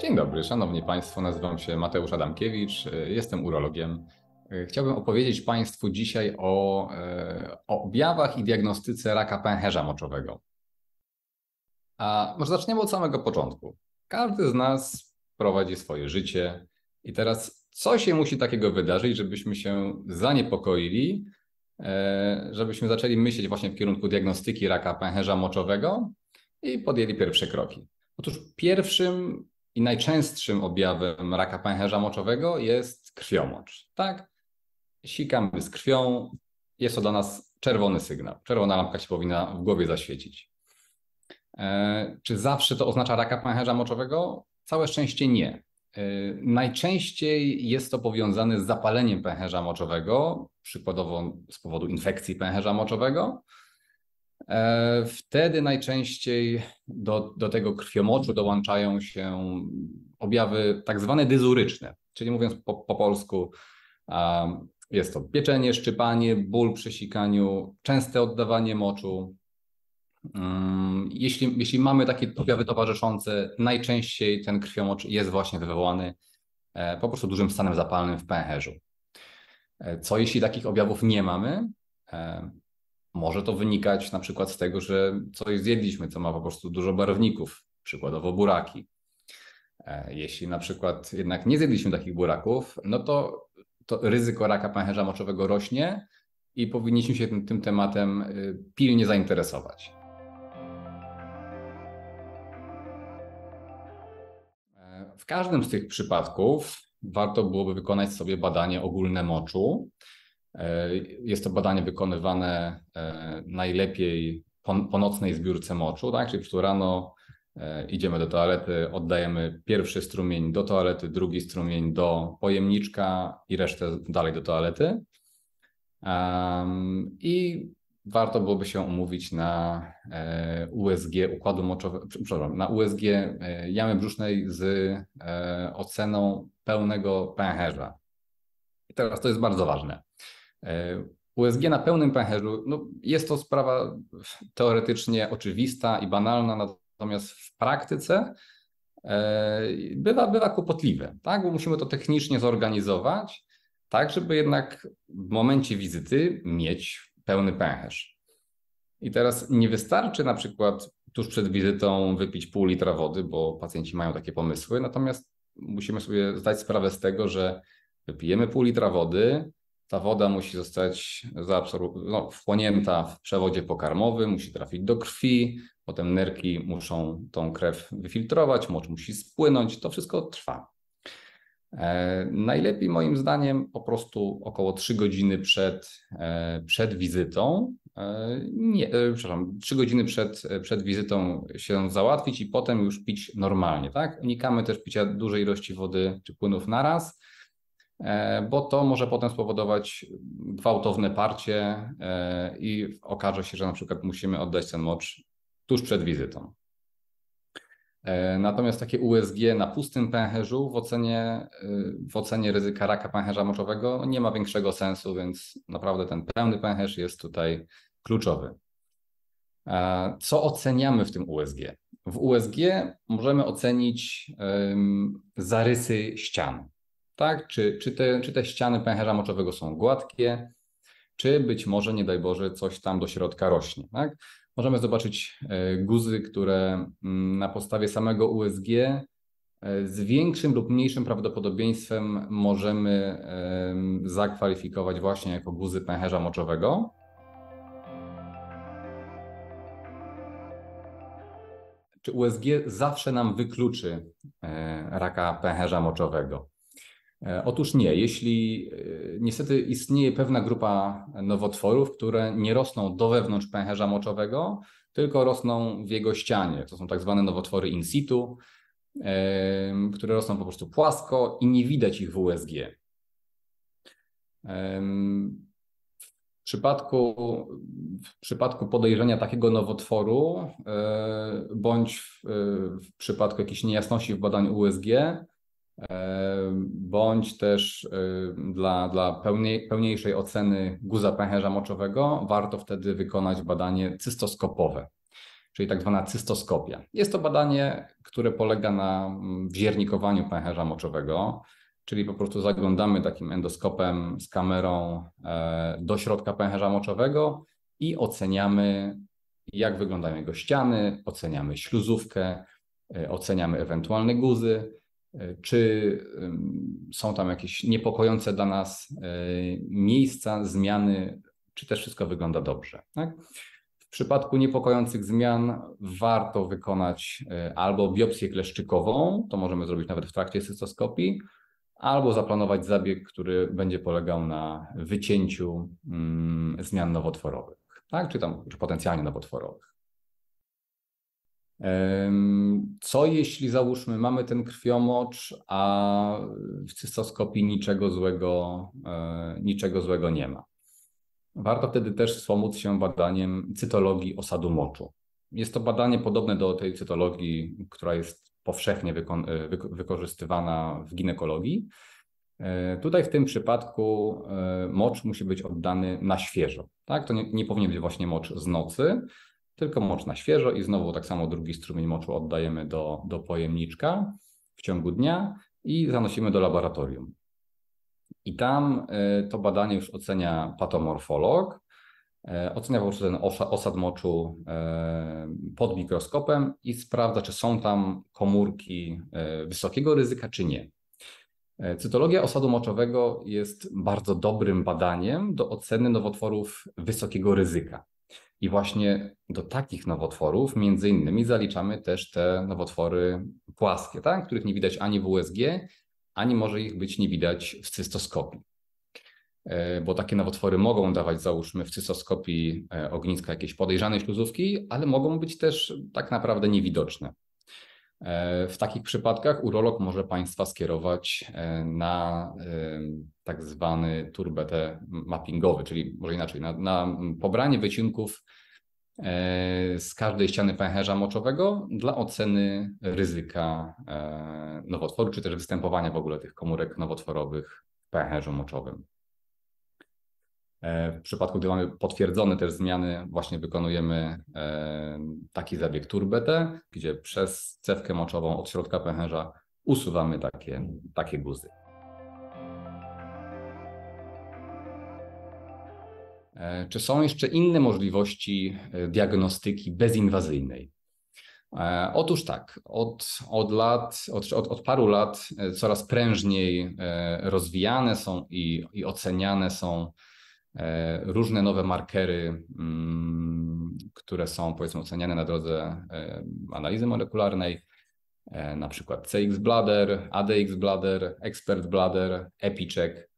Dzień dobry, szanowni państwo, nazywam się Mateusz Adamkiewicz, e, jestem urologiem. E, chciałbym opowiedzieć państwu dzisiaj o, e, o objawach i diagnostyce raka pęcherza moczowego. A może zaczniemy od samego początku. Każdy z nas prowadzi swoje życie i teraz co się musi takiego wydarzyć, żebyśmy się zaniepokoili, żebyśmy zaczęli myśleć właśnie w kierunku diagnostyki raka pęcherza moczowego i podjęli pierwsze kroki. Otóż pierwszym i najczęstszym objawem raka pęcherza moczowego jest krwiomocz. Tak? Sikamy z krwią, jest to dla nas czerwony sygnał. Czerwona lampka się powinna w głowie zaświecić. E, czy zawsze to oznacza raka pęcherza moczowego? Całe szczęście nie. E, najczęściej jest to powiązane z zapaleniem pęcherza moczowego, przykładowo z powodu infekcji pęcherza moczowego, E, wtedy najczęściej do, do tego krwiomoczu dołączają się objawy tak zwane dyzuryczne, czyli mówiąc po, po polsku, jest to pieczenie, szczypanie, ból przy sikaniu, częste oddawanie moczu. Mm, jeśli, jeśli mamy takie objawy towarzyszące, najczęściej ten krwiomocz jest właśnie wywołany e, po prostu dużym stanem zapalnym w pęcherzu. E, co jeśli takich objawów nie mamy? Może to wynikać na przykład z tego, że coś zjedliśmy, co ma po prostu dużo barwników, przykładowo buraki. E, jeśli na przykład jednak nie zjedliśmy takich buraków, no to, to ryzyko raka pęcherza moczowego rośnie i powinniśmy się tym, tym tematem y, pilnie zainteresować. E, w każdym z tych przypadków warto byłoby wykonać sobie badanie ogólne moczu, E, jest to badanie wykonywane e, najlepiej po nocnej zbiórce moczu, tak? czyli wczoraj rano e, idziemy do toalety, oddajemy pierwszy strumień do toalety, drugi strumień do pojemniczka i resztę dalej do toalety. I warto byłoby się umówić na USG układu moczowego, przepraszam, na USG jamy brzusznej z oceną pełnego pęcherza. I teraz to jest bardzo ważne. E, USG na pełnym pęcherzu, no jest to sprawa teoretycznie oczywista i banalna, natomiast w praktyce e, bywa, bywa kłopotliwe, tak? bo musimy to technicznie zorganizować, tak żeby jednak w momencie wizyty mieć pełny pęcherz. I teraz nie wystarczy na przykład tuż przed wizytą wypić pół litra wody, bo pacjenci mają takie pomysły, natomiast musimy sobie zdać sprawę z tego, że wypijemy pół litra wody, ta woda musi zostać no, wchłonięta w przewodzie pokarmowym, musi trafić do krwi, potem nerki muszą tą krew wyfiltrować, mocz musi spłynąć, to wszystko trwa. E, najlepiej moim zdaniem po prostu około 3 godziny przed, e, przed wizytą, e, nie, e, przepraszam, 3 godziny przed, e, przed wizytą się załatwić i potem już pić normalnie, tak? Unikamy też picia dużej ilości wody czy płynów naraz, raz E, bo to może potem spowodować gwałtowne parcie e, i okaże się, że na przykład musimy oddać ten mocz tuż przed wizytą. E, natomiast takie USG na pustym pęcherzu w ocenie, w ocenie ryzyka raka pęcherza moczowego nie ma większego sensu, więc naprawdę ten pełny pęcherz jest tutaj kluczowy. Co oceniamy w tym USG? W USG możemy ocenić zarysy ścian. Tak? Czy, czy, te, czy te ściany pęcherza moczowego są gładkie, czy być może, nie daj Boże, coś tam do środka rośnie. Tak? Możemy zobaczyć e, guzy, które mm, na podstawie samego USG e, z większym lub mniejszym prawdopodobieństwem możemy zakwalifikować właśnie jako guzy pęcherza moczowego. Czy USG zawsze nam wykluczy e, raka pęcherza moczowego? E, otóż nie, jeśli e, niestety istnieje pewna grupa nowotworów, które nie rosną do wewnątrz pęcherza moczowego, tylko rosną w jego ścianie. To są tak zwane nowotwory in situ, e, które rosną po prostu płasko i nie widać ich w USG. W przypadku, w przypadku podejrzenia takiego nowotworu bądź w, w przypadku jakiejś niejasności w badaniu USG, bądź też dla, dla pełniejszej oceny guza pęcherza moczowego warto wtedy wykonać badanie cystoskopowe, czyli tak zwana cystoskopia. Jest to badanie, które polega na mm, wziernikowaniu pęcherza moczowego, czyli po prostu zaglądamy takim endoskopem z kamerą e, do środka pęcherza moczowego i oceniamy, jak wyglądają jego ściany, oceniamy śluzówkę, e, oceniamy ewentualne guzy. Czy są tam jakieś niepokojące dla nas e, miejsca, zmiany, czy też wszystko wygląda dobrze? Tak? W przypadku niepokojących zmian warto wykonać e, albo biopsję kleszczykową, to możemy zrobić nawet w trakcie cystoskopii, albo zaplanować zabieg, który będzie polegał na wycięciu mm, zmian nowotworowych, tak? czy tam czy potencjalnie nowotworowych. Co jeśli załóżmy, mamy ten krwiomocz, a w cystoskopii niczego złego, e, niczego złego nie ma? Warto wtedy też wspomóc się badaniem cytologii osadu moczu. Jest to badanie podobne do tej cytologii, która jest powszechnie e, wykorzystywana w ginekologii. E, tutaj w tym przypadku mocz musi być oddany na świeżo. Tak? To nie, nie powinien być właśnie mocz z nocy, tylko mocz na świeżo i znowu tak samo drugi strumień moczu oddajemy do, do pojemniczka w ciągu dnia i zanosimy do laboratorium. I tam e, to badanie już ocenia patomorfolog, e, ocenia po prostu ten osad moczu e, pod mikroskopem i sprawdza, czy są tam komórki wysokiego ryzyka, czy nie. Cytologia osadu moczowego jest bardzo dobrym badaniem do oceny nowotworów wysokiego ryzyka. I właśnie do takich nowotworów między innymi zaliczamy też te nowotwory płaskie, tak? których nie widać ani w USG, ani może ich być nie widać w cystoskopii. E, bo takie nowotwory mogą dawać, załóżmy, w cystoskopii e, ogniska jakiejś podejrzanej śluzówki, ale mogą być też tak naprawdę niewidoczne. E, w takich przypadkach urolog może Państwa skierować e, na e, tak zwany turbetę mappingowy, czyli może inaczej, na, na pobranie wycinków z każdej ściany pęcherza moczowego dla oceny ryzyka nowotworu, czy też występowania w ogóle tych komórek nowotworowych w pęcherzu moczowym. E, w przypadku, gdy mamy potwierdzone też zmiany, właśnie wykonujemy e, taki zabieg turbet, gdzie przez cewkę moczową od środka pęcherza usuwamy takie, takie guzy. E, czy są jeszcze inne możliwości diagnostyki bezinwazyjnej? Otóż tak, od, od, lat, od, od, paru lat coraz prężniej rozwijane są i, i oceniane są E, różne nowe markery, mm, które są powiedzmy oceniane na drodze e, analizy molekularnej, e, na przykład CX Bladder, ADX Bladder, Expert Bladder, EpiCheck.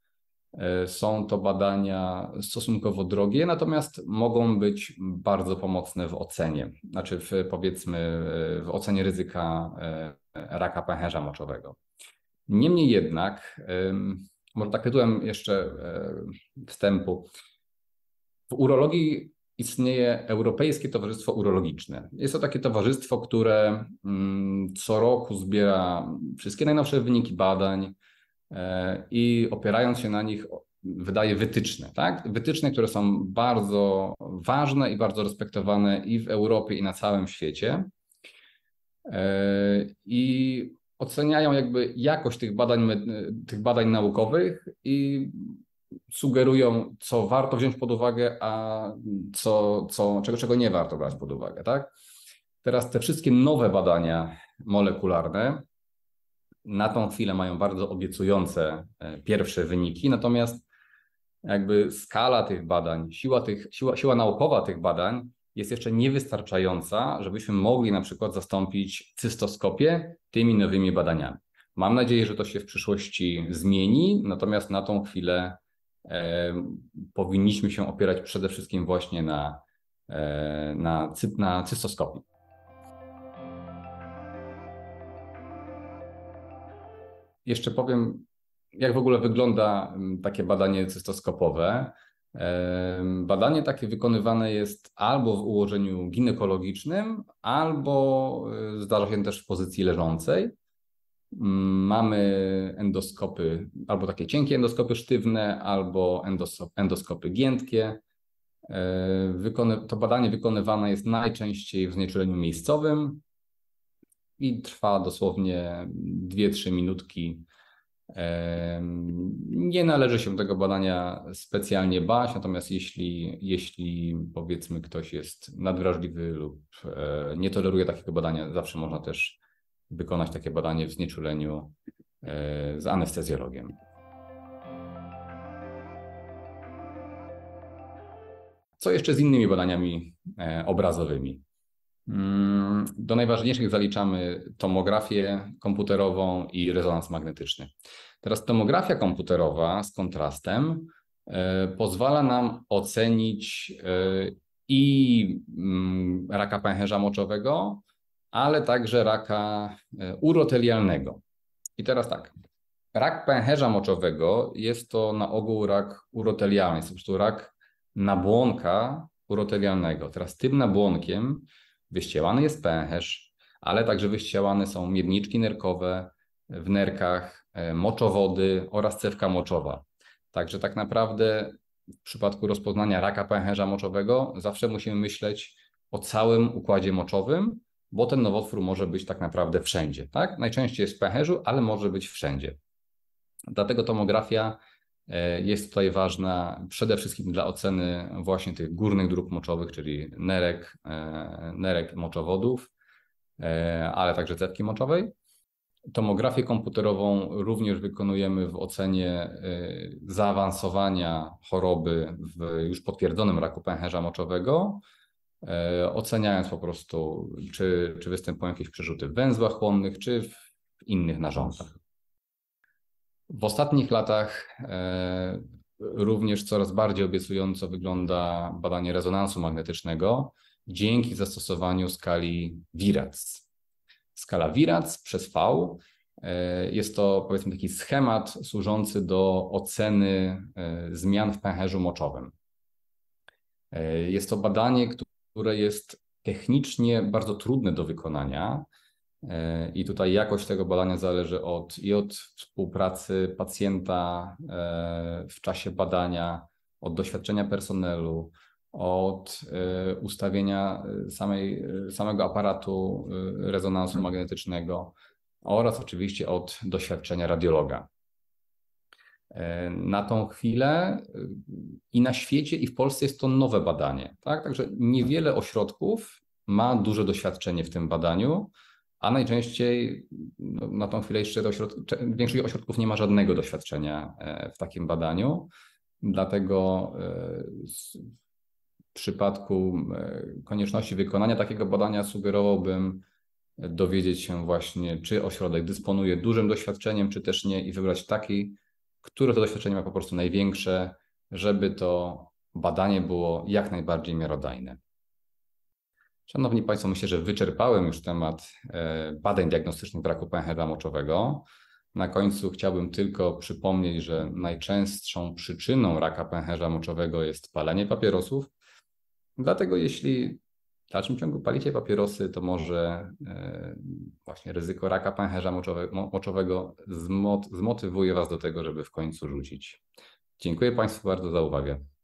Są to badania stosunkowo drogie, natomiast mogą być bardzo pomocne w ocenie, znaczy w, powiedzmy w ocenie ryzyka raka pęcherza moczowego. Niemniej jednak może tak tytułem jeszcze e, wstępu. W urologii istnieje Europejskie Towarzystwo Urologiczne. Jest to takie towarzystwo, które mm, co roku zbiera wszystkie najnowsze wyniki badań e, i opierając się na nich wydaje wytyczne, tak? Wytyczne, które są bardzo ważne i bardzo respektowane i w Europie, i na całym świecie. E, I oceniają jakby jakość tych badań, tych badań naukowych i sugerują, co warto wziąć pod uwagę, a co, co, czego, czego nie warto brać pod uwagę. Tak? Teraz te wszystkie nowe badania molekularne na tą chwilę mają bardzo obiecujące e, pierwsze wyniki, natomiast jakby skala tych badań, siła, tych, siła, siła naukowa tych badań jest jeszcze niewystarczająca, żebyśmy mogli na przykład zastąpić cystoskopię tymi nowymi badaniami. Mam nadzieję, że to się w przyszłości zmieni, natomiast na tą chwilę e, powinniśmy się opierać przede wszystkim właśnie na, e, na, cy, na cystoskopii. Jeszcze powiem, jak w ogóle wygląda takie badanie cystoskopowe. Badanie takie wykonywane jest albo w ułożeniu ginekologicznym, albo y, zdarza się też w pozycji leżącej. Mm, mamy endoskopy, albo takie cienkie endoskopy sztywne, albo endoskopy giętkie. To badanie wykonywane jest najczęściej w znieczuleniu miejscowym i trwa dosłownie 2-3 minutki nie należy się tego badania specjalnie bać, natomiast jeśli, jeśli powiedzmy ktoś jest nadwrażliwy lub e, nie toleruje takiego badania, zawsze można też wykonać takie badanie w znieczuleniu e, z anestezjologiem. Co jeszcze z innymi badaniami e, obrazowymi? Mm, do najważniejszych zaliczamy tomografię komputerową i rezonans magnetyczny. Teraz tomografia komputerowa z kontrastem e, pozwala nam ocenić e, i mm, raka pęcherza moczowego, ale także raka e, urotelialnego. I teraz tak. Rak pęcherza moczowego jest to na ogół rak urotelialny, jest to po prostu rak nabłonka urotelialnego. Teraz tym nabłonkiem Wyścielany jest pęcherz, ale także wyścielane są miedniczki nerkowe w nerkach, e, moczowody oraz cewka moczowa. Także tak naprawdę w przypadku rozpoznania raka pęcherza moczowego zawsze musimy myśleć o całym układzie moczowym, bo ten nowotwór może być tak naprawdę wszędzie. Tak? Najczęściej jest w pęcherzu, ale może być wszędzie. Dlatego tomografia E, jest tutaj ważna przede wszystkim dla oceny właśnie tych górnych dróg moczowych, czyli nerek, e, nerek moczowodów, e, ale także cewki moczowej. Tomografię komputerową również wykonujemy w ocenie zaawansowania choroby w już potwierdzonym raku pęcherza moczowego, oceniając po prostu, czy, czy występują jakieś przerzuty w węzłach chłonnych, czy w innych narządach. W ostatnich latach e, również coraz bardziej obiecująco wygląda badanie rezonansu magnetycznego dzięki zastosowaniu skali Virac. Skala Virac przez V e, jest to powiedzmy taki schemat służący do oceny e, zmian w pęcherzu moczowym. Jest to badanie, które jest technicznie bardzo trudne do wykonania, E, I tutaj jakość tego badania zależy od i od współpracy pacjenta e, w czasie badania, od doświadczenia personelu, od e, ustawienia samej, samego aparatu rezonansu mhm. magnetycznego oraz oczywiście od doświadczenia radiologa. Na tą chwilę i na świecie, i w Polsce jest to nowe badanie. Tak? Także niewiele ośrodków ma duże doświadczenie w tym badaniu a najczęściej no, na tą chwilę jeszcze ośrod... większość ośrodków nie ma żadnego doświadczenia e, w takim badaniu, dlatego e, w przypadku e, konieczności wykonania takiego badania sugerowałbym dowiedzieć się właśnie, czy ośrodek dysponuje dużym doświadczeniem, czy też nie i wybrać taki, które to doświadczenie ma po prostu największe, żeby to badanie było jak najbardziej miarodajne. Szanowni Państwo, myślę, że wyczerpałem już temat e, badań diagnostycznych braku pęcherza moczowego. Na końcu chciałbym tylko przypomnieć, że najczęstszą przyczyną raka pęcherza moczowego jest palenie papierosów. Dlatego jeśli w dalszym ciągu palicie papierosy, to może e, właśnie ryzyko raka pęcherza moczowego zmotywuje Was do tego, żeby w końcu rzucić. Dziękuję Państwu bardzo za uwagę.